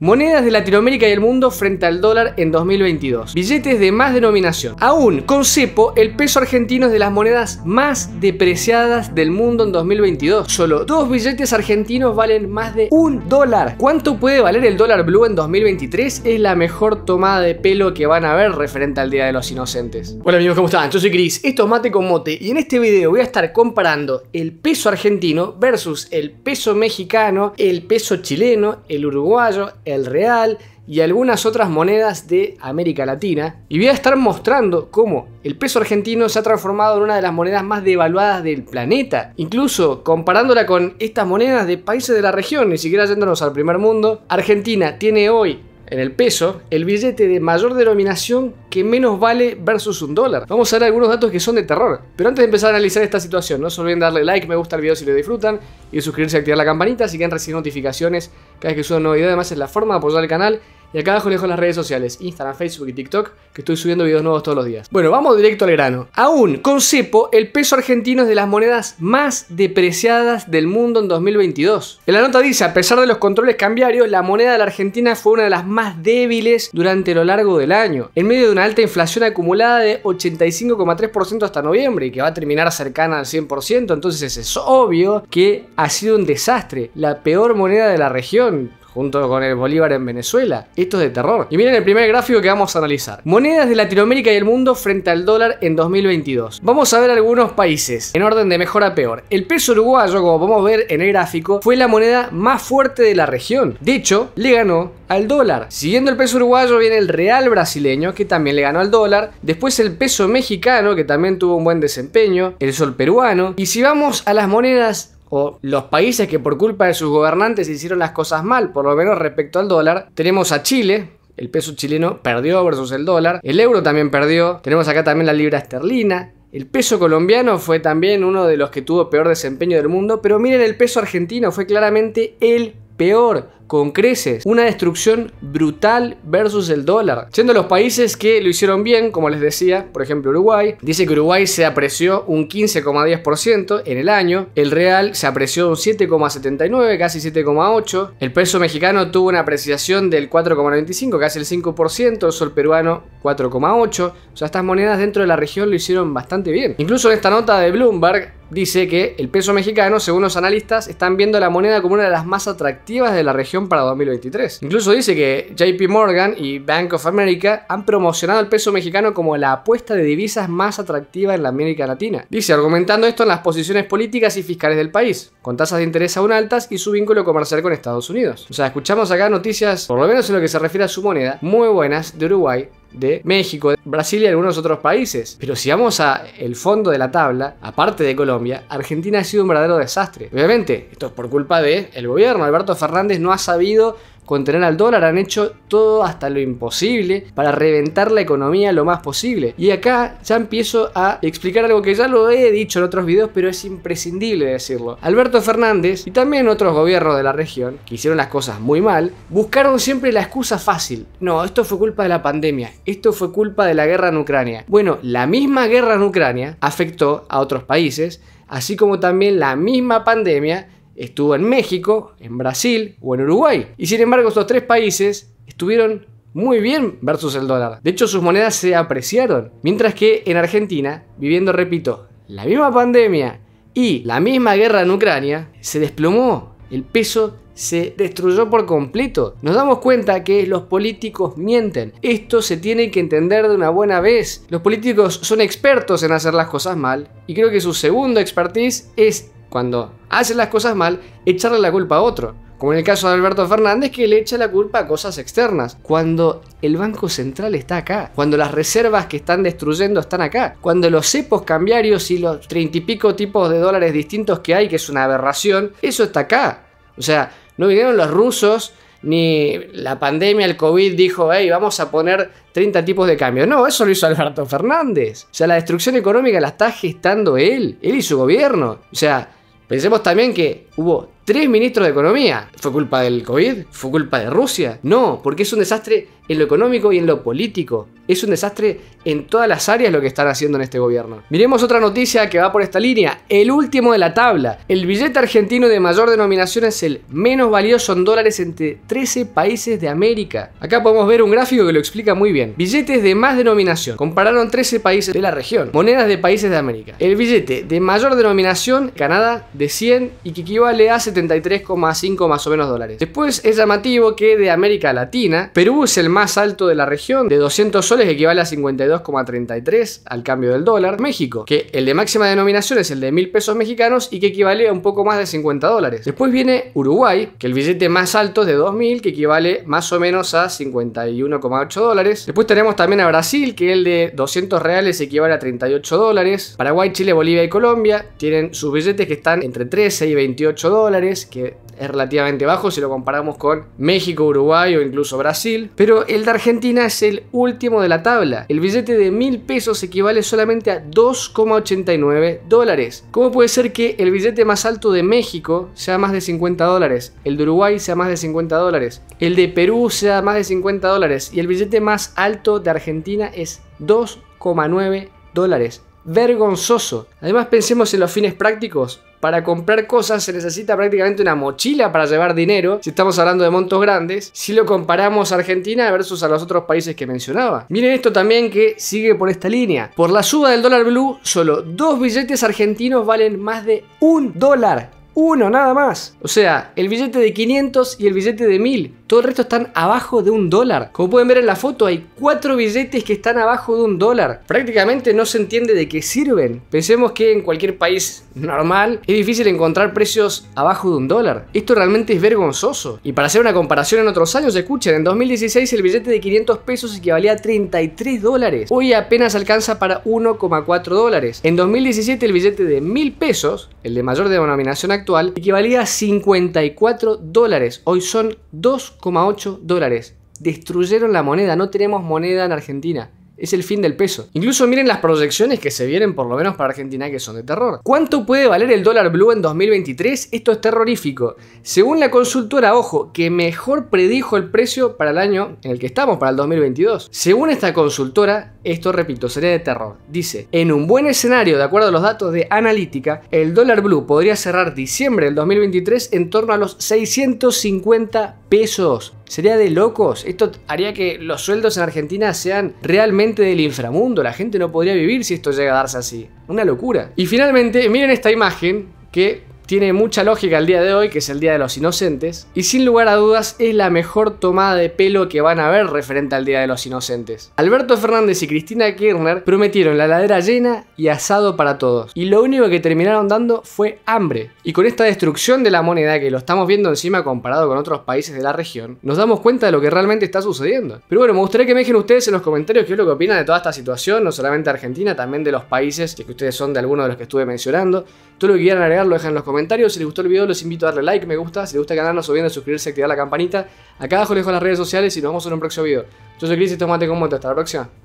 Monedas de Latinoamérica y el mundo frente al dólar en 2022. Billetes de más denominación. Aún con cepo, el peso argentino es de las monedas más depreciadas del mundo en 2022. Solo dos billetes argentinos valen más de un dólar. ¿Cuánto puede valer el dólar blue en 2023? Es la mejor tomada de pelo que van a ver referente al Día de los Inocentes. Hola amigos, ¿cómo están? Yo soy Cris, esto es Mate con Mote y en este video voy a estar comparando el peso argentino versus el peso mexicano, el peso chileno, el uruguayo el real y algunas otras monedas de América Latina. Y voy a estar mostrando cómo el peso argentino se ha transformado en una de las monedas más devaluadas del planeta. Incluso comparándola con estas monedas de países de la región, ni siquiera yéndonos al primer mundo, Argentina tiene hoy en el peso el billete de mayor denominación que menos vale versus un dólar. Vamos a ver algunos datos que son de terror. Pero antes de empezar a analizar esta situación, no se olviden darle like, me gusta el video si lo disfrutan y suscribirse y activar la campanita si quieren recibir notificaciones cada vez que suba una novedad. Además es la forma de apoyar el canal y acá abajo les dejo las redes sociales, Instagram, Facebook y TikTok, que estoy subiendo videos nuevos todos los días. Bueno, vamos directo al grano. Aún con cepo, el peso argentino es de las monedas más depreciadas del mundo en 2022. En la nota dice, a pesar de los controles cambiarios, la moneda de la Argentina fue una de las más débiles durante lo largo del año. En medio de una alta inflación acumulada de 85,3% hasta noviembre y que va a terminar cercana al 100%, entonces es obvio que ha sido un desastre, la peor moneda de la región junto con el Bolívar en Venezuela. Esto es de terror. Y miren el primer gráfico que vamos a analizar. Monedas de Latinoamérica y el mundo frente al dólar en 2022. Vamos a ver algunos países en orden de mejor a peor. El peso uruguayo, como podemos ver en el gráfico, fue la moneda más fuerte de la región. De hecho, le ganó al dólar. Siguiendo el peso uruguayo viene el real brasileño, que también le ganó al dólar. Después el peso mexicano, que también tuvo un buen desempeño. El sol peruano. Y si vamos a las monedas o los países que por culpa de sus gobernantes hicieron las cosas mal, por lo menos respecto al dólar, tenemos a Chile, el peso chileno perdió versus el dólar, el euro también perdió, tenemos acá también la libra esterlina, el peso colombiano fue también uno de los que tuvo peor desempeño del mundo, pero miren el peso argentino, fue claramente el peor, con creces, una destrucción brutal versus el dólar. siendo los países que lo hicieron bien, como les decía, por ejemplo Uruguay, dice que Uruguay se apreció un 15,10% en el año, el real se apreció un 7,79, casi 7,8, el peso mexicano tuvo una apreciación del 4,95, casi el 5%, el sol peruano 4,8, o sea, estas monedas dentro de la región lo hicieron bastante bien. Incluso en esta nota de Bloomberg, dice que el peso mexicano, según los analistas, están viendo la moneda como una de las más atractivas de la región para 2023. Incluso dice que JP Morgan y Bank of America han promocionado el peso mexicano como la apuesta de divisas más atractiva en la América Latina. Dice, argumentando esto en las posiciones políticas y fiscales del país, con tasas de interés aún altas y su vínculo comercial con Estados Unidos. O sea, escuchamos acá noticias, por lo menos en lo que se refiere a su moneda, muy buenas de Uruguay de México, Brasil y algunos otros países. Pero si vamos a el fondo de la tabla, aparte de Colombia, Argentina ha sido un verdadero desastre. Obviamente, esto es por culpa del el gobierno. Alberto Fernández no ha sabido contener al dólar, han hecho todo hasta lo imposible para reventar la economía lo más posible. Y acá ya empiezo a explicar algo que ya lo he dicho en otros videos, pero es imprescindible decirlo. Alberto Fernández y también otros gobiernos de la región, que hicieron las cosas muy mal, buscaron siempre la excusa fácil. No, esto fue culpa de la pandemia, esto fue culpa de la guerra en Ucrania. Bueno, la misma guerra en Ucrania afectó a otros países, así como también la misma pandemia estuvo en México, en Brasil o en Uruguay. Y sin embargo, estos tres países estuvieron muy bien versus el dólar. De hecho, sus monedas se apreciaron. Mientras que en Argentina, viviendo, repito, la misma pandemia y la misma guerra en Ucrania, se desplomó. El peso se destruyó por completo. Nos damos cuenta que los políticos mienten. Esto se tiene que entender de una buena vez. Los políticos son expertos en hacer las cosas mal y creo que su segundo expertise es cuando hace las cosas mal, echarle la culpa a otro. Como en el caso de Alberto Fernández, que le echa la culpa a cosas externas. Cuando el Banco Central está acá, cuando las reservas que están destruyendo están acá, cuando los cepos cambiarios y los treinta y pico tipos de dólares distintos que hay, que es una aberración, eso está acá. O sea, no vinieron los rusos, ni la pandemia, el COVID dijo, hey, vamos a poner 30 tipos de cambio. No, eso lo hizo Alberto Fernández. O sea, la destrucción económica la está gestando él, él y su gobierno. O sea, Pensemos también que hubo Tres ministros de Economía. ¿Fue culpa del COVID? ¿Fue culpa de Rusia? No, porque es un desastre en lo económico y en lo político. Es un desastre en todas las áreas lo que están haciendo en este gobierno. Miremos otra noticia que va por esta línea. El último de la tabla. El billete argentino de mayor denominación es el menos valioso en dólares entre 13 países de América. Acá podemos ver un gráfico que lo explica muy bien. Billetes de más denominación. Compararon 13 países de la región. Monedas de países de América. El billete de mayor denominación, Canadá, de 100 y que equivale a 73,5 más o menos dólares. Después es llamativo que de América Latina, Perú es el más alto de la región, de 200 soles equivale a 52,33 al cambio del dólar. México, que el de máxima denominación es el de 1000 pesos mexicanos y que equivale a un poco más de 50 dólares. Después viene Uruguay, que el billete más alto es de 2000, que equivale más o menos a 51,8 dólares. Después tenemos también a Brasil, que el de 200 reales equivale a 38 dólares. Paraguay, Chile, Bolivia y Colombia tienen sus billetes que están entre 13 y 28 dólares que es relativamente bajo si lo comparamos con México, Uruguay o incluso Brasil, pero el de Argentina es el último de la tabla. El billete de mil pesos equivale solamente a 2,89 dólares. ¿Cómo puede ser que el billete más alto de México sea más de 50 dólares, el de Uruguay sea más de 50 dólares, el de Perú sea más de 50 dólares y el billete más alto de Argentina es 2,9 dólares? vergonzoso. Además pensemos en los fines prácticos. Para comprar cosas se necesita prácticamente una mochila para llevar dinero, si estamos hablando de montos grandes, si lo comparamos a Argentina versus a los otros países que mencionaba. Miren esto también que sigue por esta línea. Por la suba del dólar blue, solo dos billetes argentinos valen más de un dólar. Uno nada más. O sea, el billete de 500 y el billete de 1000 todo el resto están abajo de un dólar. Como pueden ver en la foto, hay cuatro billetes que están abajo de un dólar. Prácticamente no se entiende de qué sirven. Pensemos que en cualquier país normal es difícil encontrar precios abajo de un dólar. Esto realmente es vergonzoso. Y para hacer una comparación en otros años, escuchen, en 2016 el billete de 500 pesos equivalía a 33 dólares. Hoy apenas alcanza para 1,4 dólares. En 2017 el billete de 1000 pesos, el de mayor denominación actual, equivalía a 54 dólares. Hoy son 2,4 ocho dólares. Destruyeron la moneda, no tenemos moneda en Argentina. Es el fin del peso. Incluso miren las proyecciones que se vienen, por lo menos para Argentina, que son de terror. ¿Cuánto puede valer el dólar blue en 2023? Esto es terrorífico. Según la consultora, ojo, que mejor predijo el precio para el año en el que estamos, para el 2022. Según esta consultora, esto repito, sería de terror. Dice, en un buen escenario, de acuerdo a los datos de analítica, el dólar blue podría cerrar diciembre del 2023 en torno a los 650 pesos. Sería de locos. Esto haría que los sueldos en Argentina sean realmente del inframundo. La gente no podría vivir si esto llega a darse así. Una locura. Y finalmente, miren esta imagen que tiene mucha lógica el día de hoy, que es el Día de los Inocentes, y sin lugar a dudas es la mejor tomada de pelo que van a ver referente al Día de los Inocentes. Alberto Fernández y Cristina Kirchner prometieron la ladera llena y asado para todos, y lo único que terminaron dando fue hambre. Y con esta destrucción de la moneda que lo estamos viendo encima comparado con otros países de la región, nos damos cuenta de lo que realmente está sucediendo. Pero bueno, me gustaría que me dejen ustedes en los comentarios qué es lo que opinan de toda esta situación, no solamente Argentina, también de los países, que ustedes son de algunos de los que estuve mencionando. Todo lo que quieran agregar lo dejan en los comentarios comentarios. Si les gustó el video, los invito a darle like, me gusta. Si les gusta el canal, no se olviden de suscribirse y activar la campanita. Acá abajo les dejo las redes sociales y nos vemos en un próximo video. Yo soy Cris y esto es Mate con Moto. Hasta la próxima.